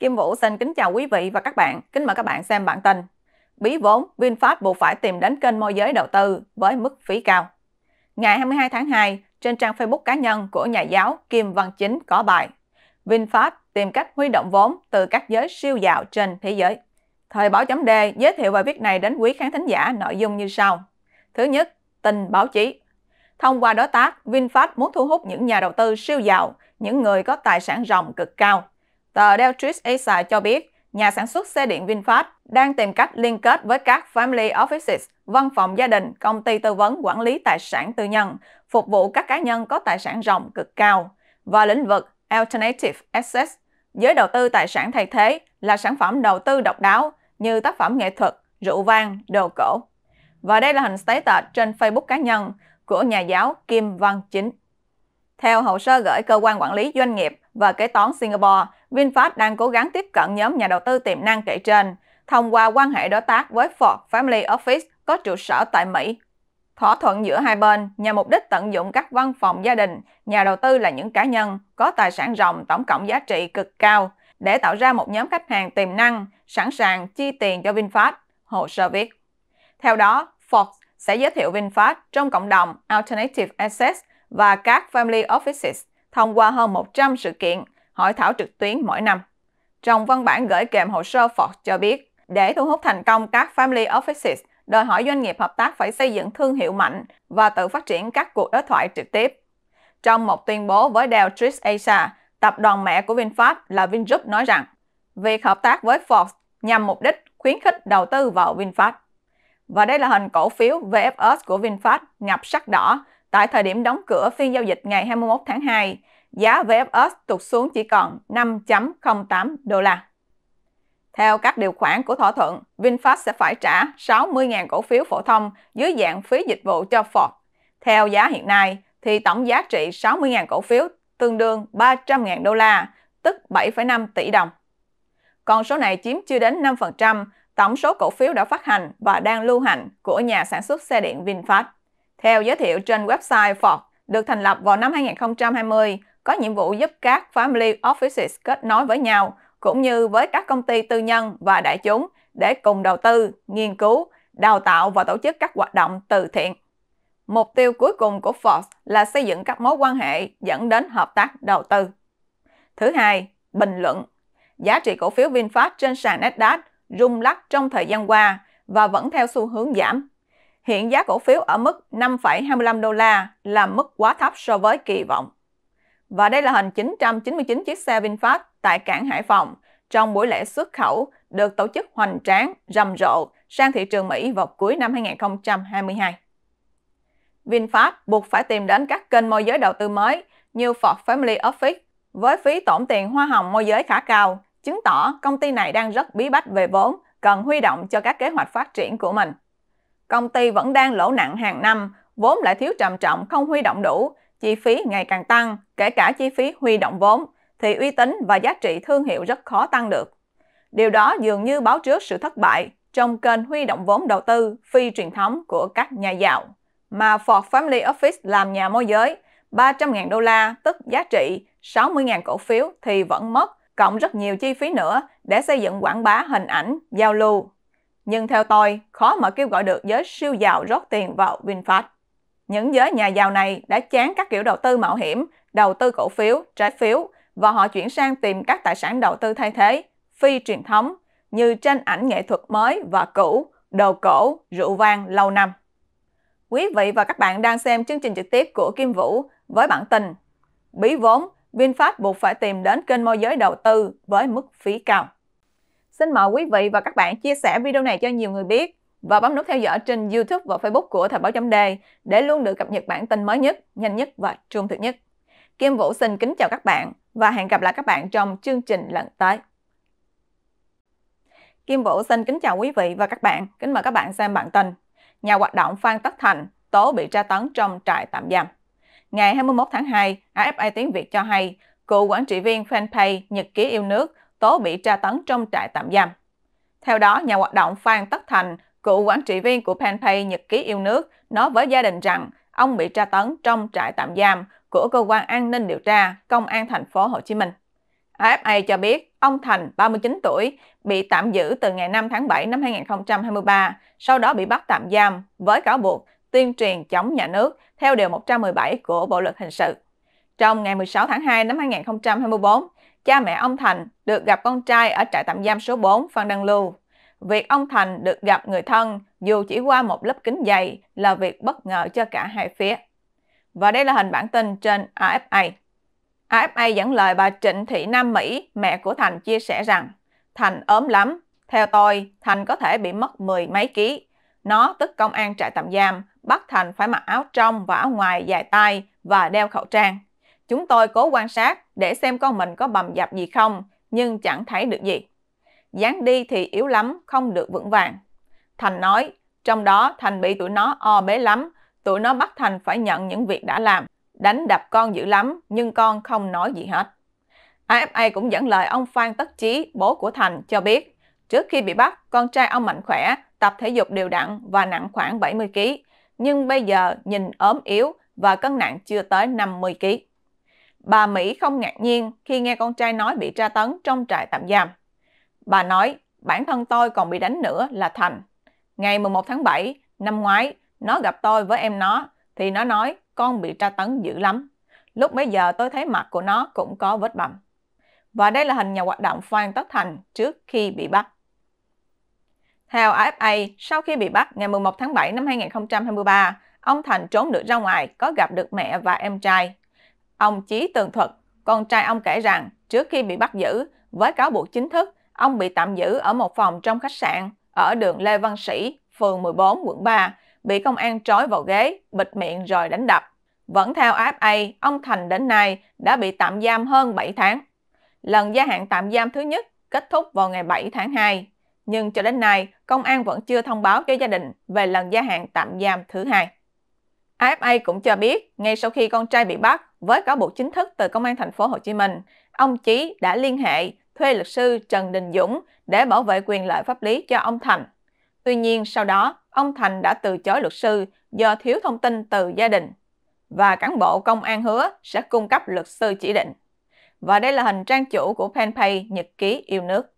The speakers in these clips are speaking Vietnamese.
Kim Vũ xin kính chào quý vị và các bạn. Kính mời các bạn xem bản tin. Bí vốn, VinFast buộc phải tìm đến kênh môi giới đầu tư với mức phí cao. Ngày 22 tháng 2, trên trang Facebook cá nhân của nhà giáo Kim Văn Chính có bài VinFast tìm cách huy động vốn từ các giới siêu giàu trên thế giới. Thời báo chấm Đề giới thiệu bài viết này đến quý khán thính giả nội dung như sau. Thứ nhất, tin báo chí. Thông qua đối tác, VinFast muốn thu hút những nhà đầu tư siêu giàu, những người có tài sản ròng cực cao – Tờ Deltris Asia cho biết, nhà sản xuất xe điện VinFast đang tìm cách liên kết với các family offices, văn phòng gia đình, công ty tư vấn quản lý tài sản tư nhân, phục vụ các cá nhân có tài sản rộng cực cao. Và lĩnh vực Alternative Assets, giới đầu tư tài sản thay thế là sản phẩm đầu tư độc đáo như tác phẩm nghệ thuật, rượu vang, đồ cổ. Và đây là hình status trên Facebook cá nhân của nhà giáo Kim Văn Chính. Theo hồ sơ gửi Cơ quan Quản lý Doanh nghiệp và Kế toán Singapore, VinFast đang cố gắng tiếp cận nhóm nhà đầu tư tiềm năng kể trên thông qua quan hệ đối tác với Ford Family Office có trụ sở tại Mỹ. Thỏa thuận giữa hai bên nhằm mục đích tận dụng các văn phòng gia đình, nhà đầu tư là những cá nhân có tài sản ròng tổng cộng giá trị cực cao để tạo ra một nhóm khách hàng tiềm năng sẵn sàng chi tiền cho VinFast, hồ sơ viết. Theo đó, Ford sẽ giới thiệu VinFast trong cộng đồng Alternative Assets và các Family Offices thông qua hơn 100 sự kiện hội thảo trực tuyến mỗi năm. Trong văn bản gửi kèm hồ sơ Ford cho biết, để thu hút thành công các Family Offices, đòi hỏi doanh nghiệp hợp tác phải xây dựng thương hiệu mạnh và tự phát triển các cuộc đối thoại trực tiếp. Trong một tuyên bố với Dell Trish Asia, tập đoàn mẹ của VinFast là Vingroup nói rằng, việc hợp tác với Ford nhằm mục đích khuyến khích đầu tư vào VinFast. Và đây là hình cổ phiếu VFS của VinFast ngập sắc đỏ tại thời điểm đóng cửa phiên giao dịch ngày 21 tháng 2, giá VFS tụt xuống chỉ còn 5.08 đô la. Theo các điều khoản của thỏa thuận, VinFast sẽ phải trả 60.000 cổ phiếu phổ thông dưới dạng phí dịch vụ cho Ford. Theo giá hiện nay, thì tổng giá trị 60.000 cổ phiếu tương đương 300.000 đô la, tức 7,5 tỷ đồng. Còn số này chiếm chưa đến 5% tổng số cổ phiếu đã phát hành và đang lưu hành của nhà sản xuất xe điện VinFast. Theo giới thiệu trên website Ford, được thành lập vào năm 2020, có nhiệm vụ giúp các Family Offices kết nối với nhau, cũng như với các công ty tư nhân và đại chúng để cùng đầu tư, nghiên cứu, đào tạo và tổ chức các hoạt động từ thiện. Mục tiêu cuối cùng của Forbes là xây dựng các mối quan hệ dẫn đến hợp tác đầu tư. Thứ hai, bình luận. Giá trị cổ phiếu VinFast trên sàn Nasdaq rung lắc trong thời gian qua và vẫn theo xu hướng giảm. Hiện giá cổ phiếu ở mức 5,25 đô la là mức quá thấp so với kỳ vọng. Và đây là hình 999 chiếc xe VinFast tại cảng Hải Phòng trong buổi lễ xuất khẩu được tổ chức hoành tráng, rầm rộ sang thị trường Mỹ vào cuối năm 2022. VinFast buộc phải tìm đến các kênh môi giới đầu tư mới như Ford Family Office với phí tổn tiền hoa hồng môi giới khá cao, chứng tỏ công ty này đang rất bí bách về vốn, cần huy động cho các kế hoạch phát triển của mình. Công ty vẫn đang lỗ nặng hàng năm, vốn lại thiếu trầm trọng không huy động đủ chi phí ngày càng tăng, kể cả chi phí huy động vốn, thì uy tín và giá trị thương hiệu rất khó tăng được. Điều đó dường như báo trước sự thất bại trong kênh huy động vốn đầu tư phi truyền thống của các nhà giàu. Mà Ford Family Office làm nhà môi giới, 300.000 đô la tức giá trị 60.000 cổ phiếu thì vẫn mất, cộng rất nhiều chi phí nữa để xây dựng quảng bá hình ảnh, giao lưu. Nhưng theo tôi, khó mà kêu gọi được giới siêu giàu rót tiền vào VinFast những giới nhà giàu này đã chán các kiểu đầu tư mạo hiểm, đầu tư cổ phiếu, trái phiếu và họ chuyển sang tìm các tài sản đầu tư thay thế, phi truyền thống như tranh ảnh nghệ thuật mới và cũ, đồ cổ, rượu vang lâu năm. Quý vị và các bạn đang xem chương trình trực tiếp của Kim Vũ với bản tin Bí vốn, VinFast buộc phải tìm đến kênh môi giới đầu tư với mức phí cao. Xin mời quý vị và các bạn chia sẻ video này cho nhiều người biết và bấm nút theo dõi trên YouTube và Facebook của Thời báo chấm đề để luôn được cập nhật bản tin mới nhất, nhanh nhất và trung thực nhất. Kim Vũ xin kính chào các bạn và hẹn gặp lại các bạn trong chương trình lần tới. Kim Vũ xin kính chào quý vị và các bạn, kính mời các bạn xem bản tin. Nhà hoạt động Phan Tất Thành tố bị tra tấn trong trại tạm giam. Ngày 21 tháng 2, AFA Tiếng Việt cho hay, cựu quản trị viên fanpage Nhật ký yêu nước tố bị tra tấn trong trại tạm giam. Theo đó, nhà hoạt động Phan Tất Thành Cựu quản trị viên của Penpay Nhật ký yêu nước nói với gia đình rằng ông bị tra tấn trong trại tạm giam của cơ quan an ninh điều tra Công an thành phố Hồ Chí Minh. AFA cho biết ông Thành, 39 tuổi, bị tạm giữ từ ngày 5 tháng 7 năm 2023, sau đó bị bắt tạm giam với cáo buộc tuyên truyền chống nhà nước theo Điều 117 của Bộ Luật Hình sự. Trong ngày 16 tháng 2 năm 2024, cha mẹ ông Thành được gặp con trai ở trại tạm giam số 4 Phan Đăng Lưu. Việc ông Thành được gặp người thân dù chỉ qua một lớp kính dày là việc bất ngờ cho cả hai phía. Và đây là hình bản tin trên AFA. AFA dẫn lời bà Trịnh Thị Nam Mỹ, mẹ của Thành chia sẻ rằng Thành ốm lắm, theo tôi Thành có thể bị mất mười mấy ký. Nó tức công an trại tạm giam, bắt Thành phải mặc áo trong và áo ngoài dài tay và đeo khẩu trang. Chúng tôi cố quan sát để xem con mình có bầm dập gì không, nhưng chẳng thấy được gì dáng đi thì yếu lắm, không được vững vàng. Thành nói, trong đó Thành bị tụi nó o bế lắm, tụi nó bắt Thành phải nhận những việc đã làm, đánh đập con dữ lắm nhưng con không nói gì hết. AFA cũng dẫn lời ông Phan Tất Chí, bố của Thành, cho biết trước khi bị bắt, con trai ông mạnh khỏe, tập thể dục đều đặn và nặng khoảng 70kg, nhưng bây giờ nhìn ốm yếu và cân nặng chưa tới 50kg. Bà Mỹ không ngạc nhiên khi nghe con trai nói bị tra tấn trong trại tạm giam. Bà nói, bản thân tôi còn bị đánh nữa là Thành. Ngày 11 tháng 7, năm ngoái, nó gặp tôi với em nó, thì nó nói con bị tra tấn dữ lắm. Lúc bấy giờ tôi thấy mặt của nó cũng có vết bầm. Và đây là hình nhà hoạt động Phan Tất Thành trước khi bị bắt. Theo AFA, sau khi bị bắt ngày 11 tháng 7 năm 2023, ông Thành trốn được ra ngoài có gặp được mẹ và em trai. Ông Chí tường thuật, con trai ông kể rằng trước khi bị bắt giữ, với cáo buộc chính thức, Ông bị tạm giữ ở một phòng trong khách sạn ở đường Lê Văn Sĩ, phường 14, quận 3, bị công an trói vào ghế, bịt miệng rồi đánh đập. Vẫn theo AFA, ông Thành đến nay đã bị tạm giam hơn 7 tháng. Lần gia hạn tạm giam thứ nhất kết thúc vào ngày 7 tháng 2, nhưng cho đến nay, công an vẫn chưa thông báo cho gia đình về lần gia hạn tạm giam thứ hai. AFA cũng cho biết, ngay sau khi con trai bị bắt, với cáo buộc chính thức từ công an thành phố Hồ Chí Minh, ông Chí đã liên hệ thuê luật sư Trần Đình Dũng để bảo vệ quyền lợi pháp lý cho ông Thành. Tuy nhiên sau đó, ông Thành đã từ chối luật sư do thiếu thông tin từ gia đình và cán bộ công an hứa sẽ cung cấp luật sư chỉ định. Và đây là hình trang chủ của fanpage Nhật ký yêu nước.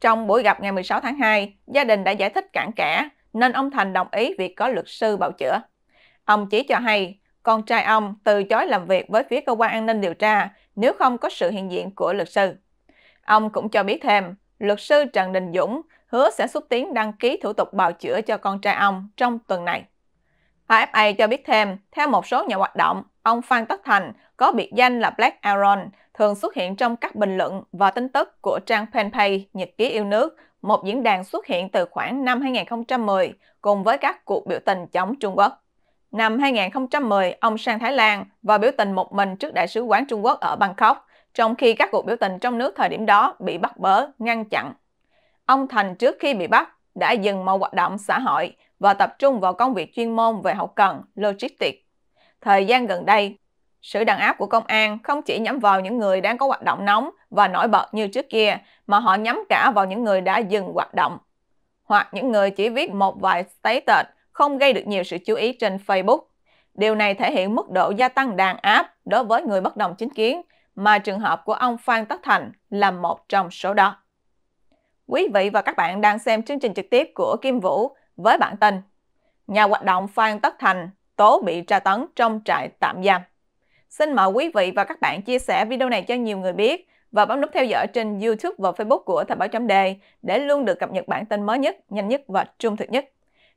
Trong buổi gặp ngày 16 tháng 2, gia đình đã giải thích cản kẽ nên ông Thành đồng ý việc có luật sư bào chữa. Ông chỉ cho hay con trai ông từ chối làm việc với phía cơ quan an ninh điều tra nếu không có sự hiện diện của luật sư. Ông cũng cho biết thêm, luật sư Trần Đình Dũng hứa sẽ xúc tiến đăng ký thủ tục bào chữa cho con trai ông trong tuần này. AFA cho biết thêm, theo một số nhà hoạt động, ông Phan Tất Thành có biệt danh là Black Aaron, thường xuất hiện trong các bình luận và tin tức của trang fanpage Nhật ký yêu nước, một diễn đàn xuất hiện từ khoảng năm 2010 cùng với các cuộc biểu tình chống Trung Quốc. Năm 2010, ông sang Thái Lan và biểu tình một mình trước Đại sứ quán Trung Quốc ở Bangkok, trong khi các cuộc biểu tình trong nước thời điểm đó bị bắt bớ, ngăn chặn. Ông Thành trước khi bị bắt đã dừng mọi hoạt động xã hội và tập trung vào công việc chuyên môn về hậu cần, logistics. Thời gian gần đây, sự đàn áp của công an không chỉ nhắm vào những người đang có hoạt động nóng và nổi bật như trước kia, mà họ nhắm cả vào những người đã dừng hoạt động, hoặc những người chỉ viết một vài status không gây được nhiều sự chú ý trên Facebook. Điều này thể hiện mức độ gia tăng đàn áp đối với người bất đồng chính kiến, mà trường hợp của ông Phan Tất Thành là một trong số đó. Quý vị và các bạn đang xem chương trình trực tiếp của Kim Vũ với bản tin Nhà hoạt động Phan Tất Thành tố bị tra tấn trong trại tạm giam. Xin mời quý vị và các bạn chia sẻ video này cho nhiều người biết và bấm nút theo dõi trên YouTube và Facebook của Thời báo chấm đề để luôn được cập nhật bản tin mới nhất, nhanh nhất và trung thực nhất.